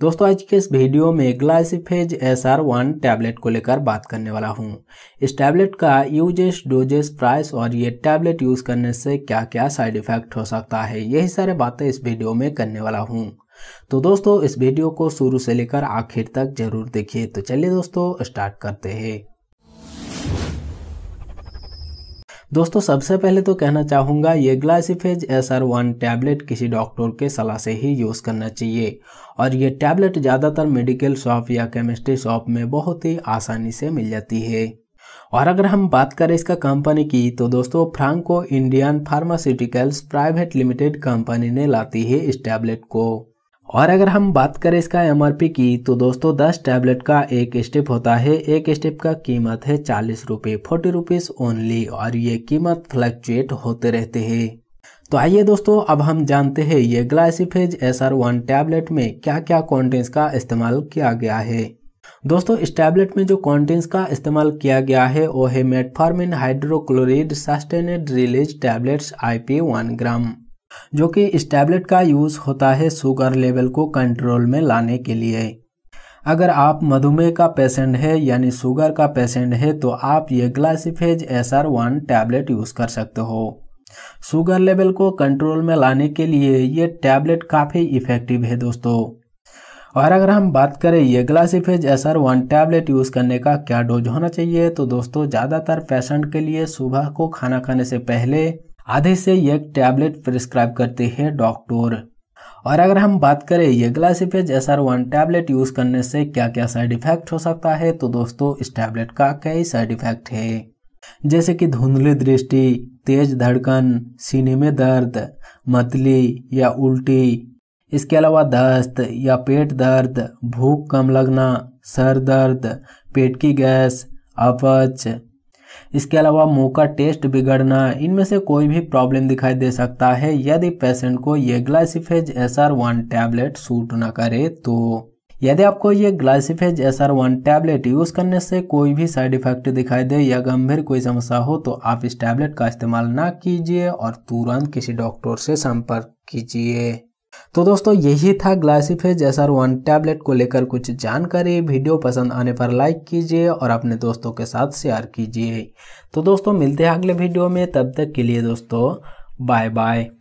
दोस्तों आज के इस वीडियो में Glyciphage S R one tablet को लेकर बात करने वाला हूँ इस टैबलेट का यूजेस डोजेस प्राइस और ये टैबलेट यूज़ करने से क्या क्या साइड इफेक्ट हो सकता है यही सारे बातें इस वीडियो में करने वाला हूँ तो दोस्तों इस वीडियो को शुरू से लेकर आखिर तक जरूर देखिए तो चलिए दोस्तों स्टार्ट करते हैं दोस्तों सबसे पहले तो कहना चाहूँगा ये Glyciphage S R one tablet किसी डॉक्टर के सलाह से ही यूज़ करना चाहिए और ये टैबलेट ज़्यादातर मेडिकल शॉप या केमिस्ट्री शॉप में बहुत ही आसानी से मिल जाती है और अगर हम बात करें इसका कंपनी की तो दोस्तों Franco Indian Pharmaceuticals Private Limited company ने लाती है इस टैबलेट को और अगर हम बात करें इसका एम की तो दोस्तों 10 टैबलेट का एक स्टेप होता है एक स्टेप का कीमत है चालीस रुपये फोर्टी रुपीज़ ओनली और ये कीमत फ्लक्चुएट होते रहते हैं तो आइए दोस्तों अब हम जानते हैं ये Glyciphage S R one tablet में क्या क्या कॉन्टेंट्स का इस्तेमाल किया गया है दोस्तों इस टैबलेट में जो कॉन्टेंट्स का इस्तेमाल किया गया है वो है metformin hydrochloride sustained release tablets I P one gram जो कि इस टैबलेट का यूज़ होता है शुगर लेवल को कंट्रोल में लाने के लिए अगर आप मधुमेह का पेशेंट है यानी शुगर का पेशेंट है तो आप ये Glyciphage S R one tablet use कर सकते हो शुगर लेवल को कंट्रोल में लाने के लिए ये टैबलेट काफ़ी इफ़ेक्टिव है दोस्तों और अगर हम बात करें ये Glyciphage S R one tablet use करने का क्या डोज होना चाहिए तो दोस्तों ज़्यादातर पेशेंट के लिए सुबह को खाना खाने से पहले आधे से एक टैबलेट प्रिस्क्राइब करते हैं डॉक्टर और अगर हम बात करें ये Glyciphage S R one tablet use करने से क्या क्या साइड इफेक्ट हो सकता है तो दोस्तों इस टैबलेट का कई साइड इफेक्ट है जैसे कि धुंधली दृष्टि तेज धड़कन सीने में दर्द मतली या उल्टी इसके अलावा दस्त या पेट दर्द भूख कम लगना सर दर्द पेट की गैस अपच इसके अलावा मुंह का टेस्ट बिगड़ना इनमें से कोई भी प्रॉब्लम दिखाई दे सकता है यदि पेशेंट को ये Glyciphage S R one tablet suit ना करे तो यदि आपको ये Glyciphage S R one tablet use करने से कोई भी साइड इफेक्ट दिखाई दे या गंभीर कोई समस्या हो तो आप इस टैबलेट का इस्तेमाल ना कीजिए और तुरंत किसी डॉक्टर से संपर्क कीजिए तो दोस्तों यही था Glyciphage S R one tablet को लेकर कुछ जानकारी वीडियो पसंद आने पर लाइक कीजिए और अपने दोस्तों के साथ शेयर कीजिए तो दोस्तों मिलते हैं अगले वीडियो में तब तक के लिए दोस्तों बाय बाय